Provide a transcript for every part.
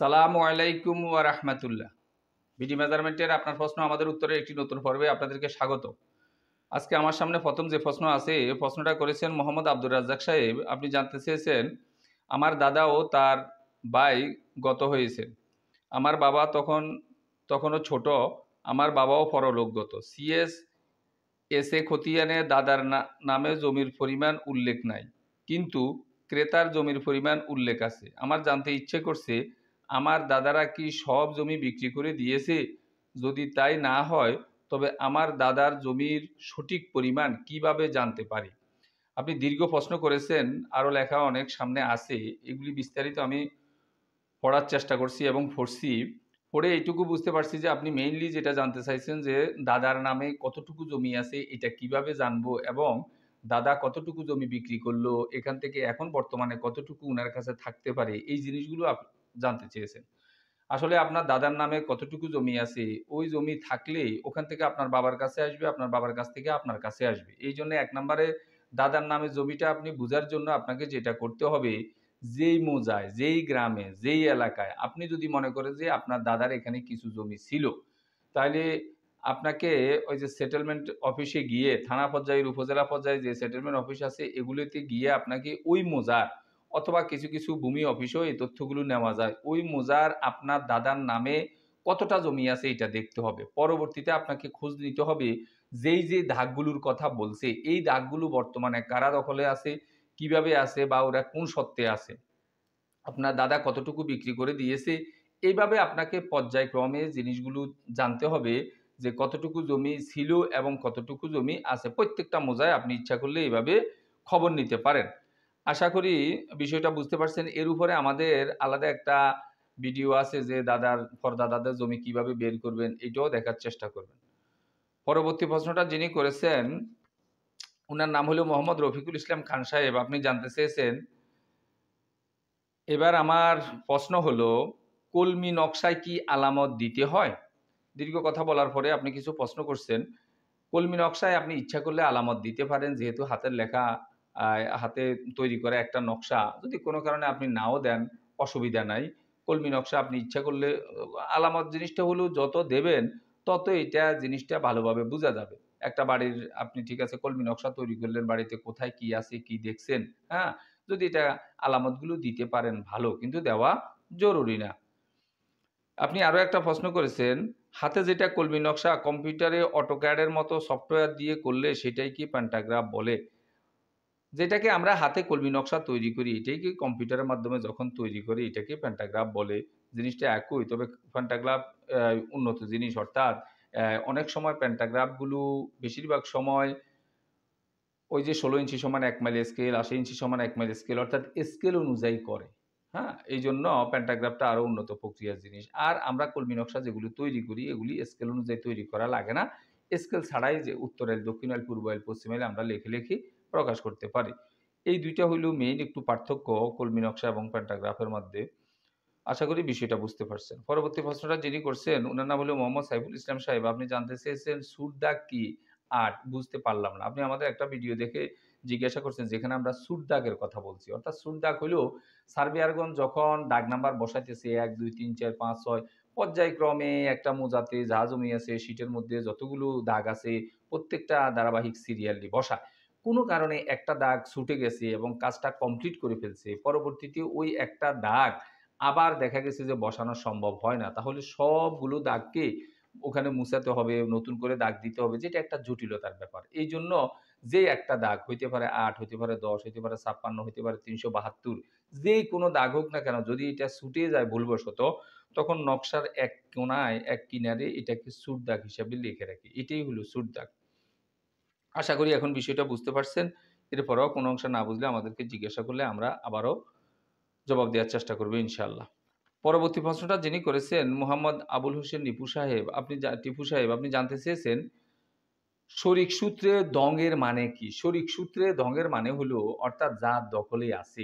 সালাম আলাইকুম রাহমাতুল্লাহ বিডি মেজারমেন্টের আপনার প্রশ্ন আমাদের উত্তরের একটি নতুন পর্বে আপনাদেরকে স্বাগত আজকে আমার সামনে প্রথম যে প্রশ্ন আছে এই প্রশ্নটা করেছেন মোহাম্মদ আব্দুর রাজ্জাক সাহেব আপনি জানতে চেয়েছেন আমার দাদা ও তার ভাই গত হয়েছেন আমার বাবা তখন তখনও ছোট আমার বাবাও পরলোকগত সিএস এসে খতিয়ানে দাদার নামে জমির পরিমাণ উল্লেখ নাই কিন্তু ক্রেতার জমির পরিমাণ উল্লেখ আছে আমার জানতে ইচ্ছে করছে আমার দাদারা কি সব জমি বিক্রি করে দিয়েছে যদি তাই না হয় তবে আমার দাদার জমির সঠিক পরিমাণ কিভাবে জানতে পারি আপনি দীর্ঘ প্রশ্ন করেছেন আরও লেখা অনেক সামনে আছে এগুলি বিস্তারিত আমি পড়ার চেষ্টা করছি এবং পড়ছি পড়ে এইটুকু বুঝতে পারছি যে আপনি মেইনলি যেটা জানতে চাইছেন যে দাদার নামে কতটুকু জমি আছে এটা কিভাবে জানবো এবং দাদা কতটুকু জমি বিক্রি করলো এখান থেকে এখন বর্তমানে কতটুকু ওনার কাছে থাকতে পারে এই জিনিসগুলো জানতে চেয়েছেন আসলে আপনার দাদার নামে কতটুকু জমি আছে ওই জমি থাকলে ওখান থেকে আপনার বাবার কাছে আসবে আপনার বাবার কাছ থেকে আপনার কাছে আসবে এই জন্য এক নম্বরে দাদার নামে জমিটা আপনি বোঝার জন্য আপনাকে যেটা করতে হবে যেই মোজায় যেই গ্রামে যেই এলাকায় আপনি যদি মনে করেন যে আপনার দাদার এখানে কিছু জমি ছিল তাহলে আপনাকে ওই যে সেটেলমেন্ট অফিসে গিয়ে থানা পর্যায়ের উপজেলা পর্যায়ে যে সেটেলমেন্ট অফিস আছে এগুলিতে গিয়ে আপনাকে ওই মোজার অথবা কিছু কিছু ভূমি অফিসেও এই তথ্যগুলো নেওয়া যায় ওই মোজার আপনার দাদার নামে কতটা জমি আছে এটা দেখতে হবে পরবর্তীতে আপনাকে খোঁজ নিতে হবে যেই যে দাগগুলোর কথা বলছে এই দাগগুলো বর্তমানে কারা দখলে আছে কিভাবে আছে বা ওরা কোন সত্ত্বে আছে আপনার দাদা কতটুকু বিক্রি করে দিয়েছে এইভাবে আপনাকে পর্যায়ক্রমে জিনিসগুলো জানতে হবে যে কতটুকু জমি ছিল এবং কতটুকু জমি আছে প্রত্যেকটা মোজায় আপনি ইচ্ছা করলে এইভাবে খবর নিতে পারেন আশা করি বিষয়টা বুঝতে পারছেন এর উপরে আমাদের আলাদা একটা ভিডিও আছে যে দাদার দাদাদের জমি কিভাবে বের করবেন এটাও দেখার চেষ্টা করবেন পরবর্তী প্রশ্নটা যিনি করেছেন ওনার নাম হলো মোহাম্মদ রফিকুল ইসলাম খান সাহেব আপনি জানতে চেয়েছেন এবার আমার প্রশ্ন হলো কলমি নকশায় কি আলামত দিতে হয় দীর্ঘ কথা বলার পরে আপনি কিছু প্রশ্ন করছেন কলমি নকশায় আপনি ইচ্ছা করলে আলামত দিতে পারেন যেহেতু হাতের লেখা হাতে তৈরি করা একটা নকশা যদি কোনো কারণে আপনি নাও দেন অসুবিধা নাই কলমি নকশা আপনি ইচ্ছা করলে আলামত জিনিসটা হলেও যত দেবেন তত এটা জিনিসটা ভালোভাবে বোঝা যাবে একটা বাড়ির আপনি ঠিক আছে কলমি নকশা তৈরি করলেন বাড়িতে কোথায় কি আছে কি দেখছেন হ্যাঁ যদি এটা আলামতগুলো দিতে পারেন ভালো কিন্তু দেওয়া জরুরি না আপনি আরও একটা প্রশ্ন করেছেন হাতে যেটা কলমি নকশা কম্পিউটারে অটোক্যাডের মতো সফটওয়্যার দিয়ে করলে সেটাই কি প্যান্টাগ্রাফ বলে যেটাকে আমরা হাতে কলমি নকশা তৈরি করি এটাকে কম্পিউটারের মাধ্যমে যখন তৈরি করি এটাকে প্যান্টাগ্রাফ বলে জিনিসটা একই তবে প্যান্টাগ্রাফ উন্নত জিনিস অর্থাৎ অনেক সময় প্যান্টাগ্রাফগুলো বেশিরভাগ সময় ওই যে ষোলো ইঞ্চি সমান এক মাইল স্কেল আশি ইঞ্চি সমান এক মাইল স্কেল অর্থাৎ স্কেল অনুযায়ী করে হ্যাঁ এই জন্য প্যান্টাগ্রাফটা আরও উন্নত প্রক্রিয়ার জিনিস আর আমরা কলমি নকশা যেগুলো তৈরি করি এগুলি স্কেল অনুযায়ী তৈরি করা লাগে না স্কেল ছাড়াই যে উত্তরাইল দক্ষিণাইল পূর্বাইল পশ্চিমাইল আমরা লেখে লেখি প্রকাশ করতে পারি এই দুইটা হইল মেইন একটু পার্থক্য কলমি নকশা এবং প্যান্টাগ্রাফের মধ্যে আশা করি বিষয়টা বুঝতে পারছেন পরবর্তী প্রশ্নটা যিনি করছেন ওনার নাম হলো মোহাম্মদ সাইফুল ইসলাম সাহেব আপনি জানতে চেয়েছেন সুরদা কি আর্ট বুঝতে পারলাম না আপনি আমাদের একটা ভিডিও দেখে জিজ্ঞাসা করছেন যেখানে আমরা সুরদাগের কথা বলছি অর্থাৎ সুরদাগ হইল সার্বিয়ারগঞ্জ যখন ডাক নাম্বার বসাইতেছে এক দুই তিন চার পাঁচ ছয় পর্যায়ক্রমে একটা মোজাতে যা জমি আছে সিটের মধ্যে যতগুলো দাগ আছে প্রত্যেকটা ধারাবাহিক সিরিয়ালি বসায় কোনো কারণে একটা দাগ ছুটে গেছে এবং কাজটা কমপ্লিট করে ফেলছে পরবর্তীতে ওই একটা দাগ আবার দেখা গেছে যে বসানো সম্ভব হয় না তাহলে সবগুলো দাগকে ওখানে মুছাতে হবে নতুন করে দাগ দিতে হবে যেটা একটা জটিলতার ব্যাপার এই জন্য যে একটা দাগ হইতে পারে আট হইতে পারে দশ হইতে পারে ছাপ্পান্ন হইতে পারে তিনশো বাহাত্তর যে কোনো দাগ হোক না কেন যদি এটা ছুটে যায় ভুলবশত তখন নকশার এক কোনায় এক কিনারে এটাকে সুট দাগ হিসাবে লিখে রাখি এটাই হলো সুট দাগ আশা করি এখন বিষয়টা বুঝতে পারছেন এরপরেও কোনো অংশ না বুঝলে আমাদেরকে জিজ্ঞাসা করলে আমরা আবারও জবাব দেওয়ার চেষ্টা করবো ইনশাল্লাহ পরবর্তী প্রশ্নটা যিনি করেছেন মোহাম্মদ আবুল হোসেন নিপু সাহেব আপনি টিপু সাহেব আপনি জানতে চেয়েছেন শরিক সূত্রে দঙ্গের মানে কি শরিক সূত্রে দঙ্গের মানে হলো অর্থাৎ যার দখলে আছে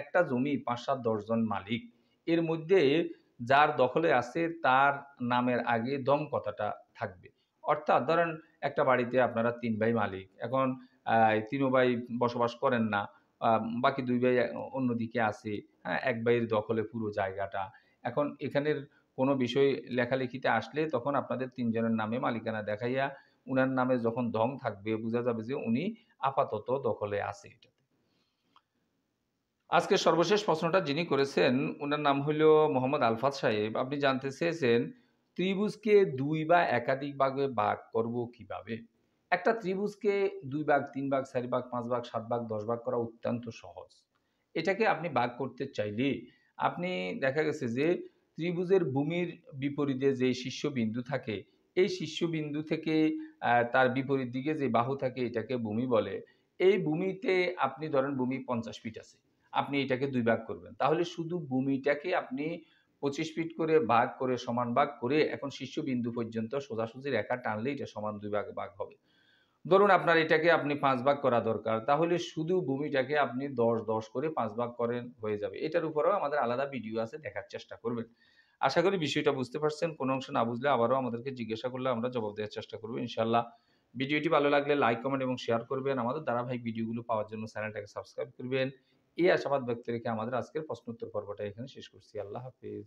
একটা জমি পাঁচ সাত দশজন মালিক এর মধ্যে যার দখলে আছে তার নামের আগে দম কথাটা থাকবে অর্থাৎ ধরেন একটা বাড়িতে আপনারা তিন ভাই মালিক এখন তিনও ভাই বসবাস করেন না বাকি দুই ভাই অন্যদিকে আছে হ্যাঁ এক ভাইয়ের দখলে পুরো জায়গাটা এখন এখানের কোনো বিষয় লেখালেখিতে আসলে তখন আপনাদের তিনজনের নামে মালিকানা দেখাইয়া উনার নামে যখন ধং থাকবে বোঝা যাবে যে উনি আপাতত দখলে আছে এটা আজকে সর্বশেষ প্রশ্নটা যিনি করেছেন উনার নাম হইল মোহাম্মদ আলফাত সাহেব আপনি জানতে চেয়েছেন ত্রিভুজকে দুই বা একাধিক ভাগে ভাগ করব কিভাবে একটা ত্রিভুজকে দুই ভাগ তিন ভাগ চারি ভাগ পাঁচ ভাগ সাত ভাগ দশ ভাগ করা অত্যন্ত সহজ এটাকে আপনি ভাগ করতে চাইলে আপনি দেখা গেছে যে ত্রিভুজের ভূমির বিপরীতে যে শীর্ষবিন্দু থাকে এই শীর্ষবিন্দু থেকে তার বিপরীত দিকে যে বাহু থাকে এটাকে ভূমি বলে এই ভূমিতে আপনি ধরেন ভূমি পঞ্চাশ ফিট আছে আপনি এটাকে দুই ভাগ করবেন তাহলে শুধু ভূমিটাকে আপনি পঁচিশ ফিট করে ভাগ করে সমান ভাগ করে এখন শীর্ষবিন্দু পর্যন্ত সোজাসুজি রেখা টানলে এটা সমান দুই ভাগ ভাগ হবে ধরুন আপনার এটাকে আপনি পাঁচ ভাগ করা দরকার তাহলে শুধু ভূমিটাকে আপনি দশ দশ করে পাঁচ ভাগ করেন হয়ে যাবে এটার উপরেও আমাদের আলাদা ভিডিও আছে দেখার চেষ্টা করবেন আশা করি বিষয়টা বুঝতে পারছেন কোনো অংশ না বুঝলে আবারও আমাদেরকে জিজ্ঞাসা করলে আমরা জবাব দেওয়ার চেষ্টা করবো ইনশাল্লাহ ভিডিওটি ভালো লাগলে লাইক কমেন্ট এবং শেয়ার করবেন আমাদের ধারাবাহিক ভিডিওগুলো পাওয়ার জন্য চ্যানেলটাকে সাবস্ক্রাইব করবেন এই আশাবাদ ব্যক্ত রেখে আমাদের আজকের প্রশ্ন উত্তর পর্বটা এখানে শেষ করছি আল্লাহ হাফিজ